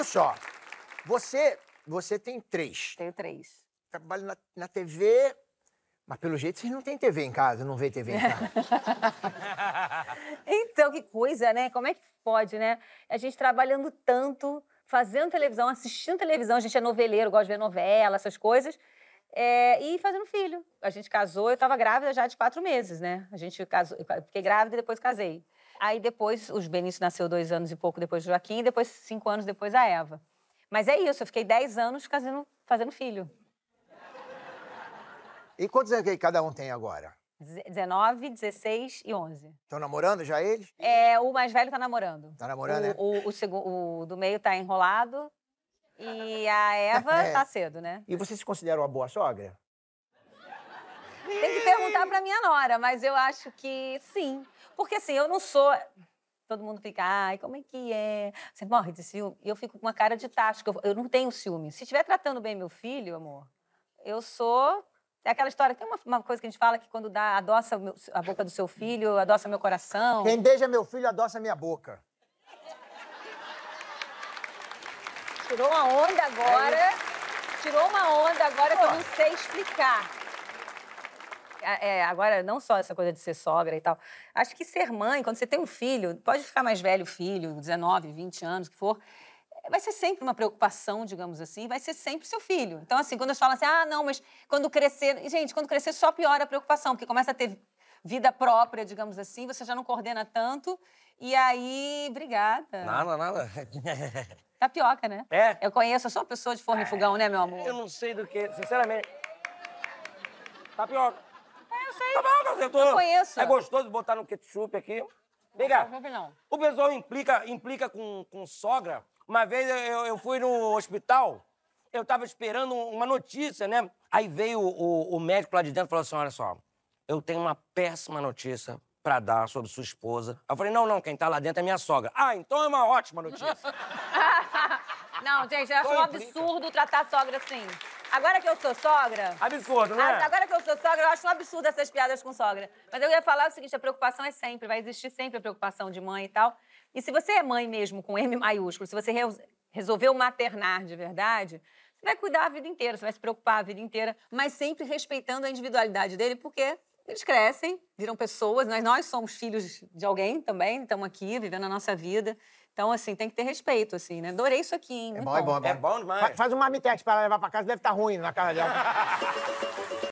Olha só, você, você tem três. Tenho três. Trabalho na, na TV, mas pelo jeito vocês não têm TV em casa, não vê TV em casa. então, que coisa, né? Como é que pode, né? A gente trabalhando tanto, fazendo televisão, assistindo televisão, a gente é noveleiro, gosta de ver novela, essas coisas. É, e fazendo filho. A gente casou, eu estava grávida já de quatro meses, né? A gente casou, fiquei grávida e depois casei. Aí depois, os Benício nasceu dois anos e pouco depois do Joaquim, e depois, cinco anos depois, a Eva. Mas é isso, eu fiquei dez anos fazendo, fazendo filho. E quantos é que cada um tem agora? 19, 16 e 11. Estão namorando já eles? É, o mais velho tá namorando. Tá namorando, o, né? O, o, o do meio tá enrolado e a Eva é. tá cedo, né? E você se considera uma boa sogra? Tem que perguntar pra minha nora, mas eu acho que sim. Porque assim, eu não sou. Todo mundo fica, ai, como é que é? Você morre de ciúme? E eu fico com uma cara de tacho, eu, não tenho ciúme. Se estiver tratando bem meu filho, amor, eu sou é aquela história, tem uma, uma, coisa que a gente fala que quando dá, adoça meu, a boca do seu filho, adoça meu coração. Quem beija meu filho, adoça minha boca. Tirou uma onda agora. É tirou uma onda agora Pô. que eu não sei explicar. É, agora, não só essa coisa de ser sogra e tal. Acho que ser mãe, quando você tem um filho, pode ficar mais velho o filho, 19, 20 anos, que for, vai ser sempre uma preocupação, digamos assim, vai ser sempre seu filho. Então, assim, quando eles falam assim, ah, não, mas quando crescer. Gente, quando crescer só piora a preocupação, porque começa a ter vida própria, digamos assim, você já não coordena tanto. E aí, obrigada. Nada, nada. Tapioca, né? É. Eu conheço, eu sou uma pessoa de forno e é. fogão, né, meu amor? Eu não sei do que, sinceramente. Tapioca eu tô... Eu conheço. É gostoso botar no ketchup aqui. Vem O pessoal implica, implica com, com sogra. Uma vez eu, eu fui no hospital, eu tava esperando uma notícia, né? Aí veio o, o médico lá de dentro e falou assim: olha só, eu tenho uma péssima notícia para dar sobre sua esposa. Eu falei, não, não, quem tá lá dentro é minha sogra. Ah, então é uma ótima notícia. não, gente, eu acho então um absurdo tratar a sogra assim. Agora que eu sou sogra. Absurdo, né? Agora que eu sou sogra, eu acho um absurdo essas piadas com sogra. Mas eu ia falar o seguinte: a preocupação é sempre, vai existir sempre a preocupação de mãe e tal. E se você é mãe mesmo, com M maiúsculo, se você re resolveu maternar de verdade, você vai cuidar a vida inteira, você vai se preocupar a vida inteira, mas sempre respeitando a individualidade dele, porque eles crescem, viram pessoas, nós, né? nós somos filhos de alguém também, estamos aqui vivendo a nossa vida. Então, assim, tem que ter respeito, assim, né? Adorei isso aqui, hein? É, é bom, bom, é bom, é bom. É bom demais. faz um marmitex para levar para casa, deve estar tá ruim na casa dela.